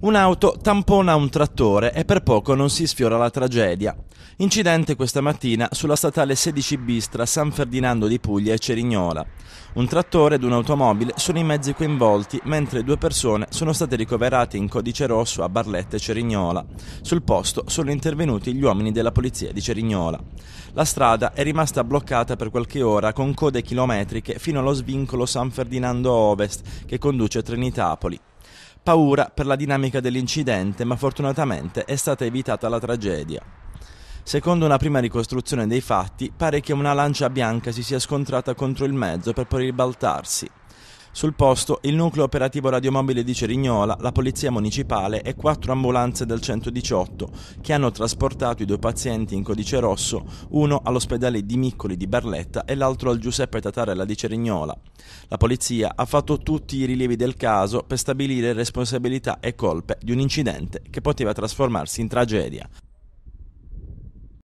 Un'auto tampona un trattore e per poco non si sfiora la tragedia. Incidente questa mattina sulla statale 16 bis tra San Ferdinando di Puglia e Cerignola. Un trattore ed un'automobile sono i mezzi coinvolti, mentre due persone sono state ricoverate in codice rosso a Barletta e Cerignola. Sul posto sono intervenuti gli uomini della polizia di Cerignola. La strada è rimasta bloccata per qualche ora con code chilometriche fino allo svincolo San Ferdinando Ovest che conduce a Trinitapoli paura per la dinamica dell'incidente, ma fortunatamente è stata evitata la tragedia. Secondo una prima ricostruzione dei fatti, pare che una lancia bianca si sia scontrata contro il mezzo per poi ribaltarsi. Sul posto il nucleo operativo radiomobile di Cerignola, la polizia municipale e quattro ambulanze del 118 che hanno trasportato i due pazienti in codice rosso, uno all'ospedale di Miccoli di Barletta e l'altro al Giuseppe Tatarella di Cerignola. La polizia ha fatto tutti i rilievi del caso per stabilire responsabilità e colpe di un incidente che poteva trasformarsi in tragedia.